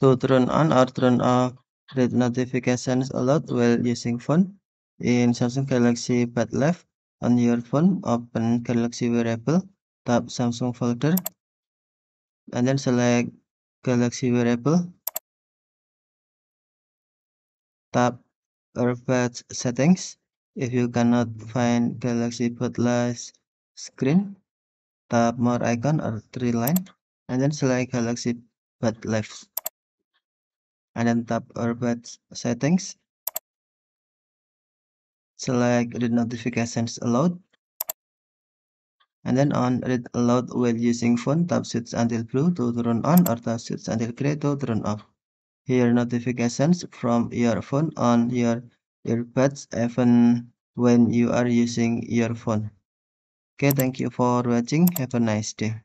to turn on or turn off read notifications lot while using phone in Samsung Galaxy Pad Left on your phone open Galaxy Wearable tap Samsung folder and then select Galaxy Wearable tap earbuds settings if you cannot find Galaxy Pad Left screen tap more icon or three line and then select Galaxy Pad Left and then tap Orbit Settings. Select Read Notifications Allowed. And then on Read Allowed while using phone, tap Switch until blue to turn on or tap Switch until gray to turn off. Hear notifications from your phone on your earbuds even when you are using your phone. Okay, thank you for watching. Have a nice day.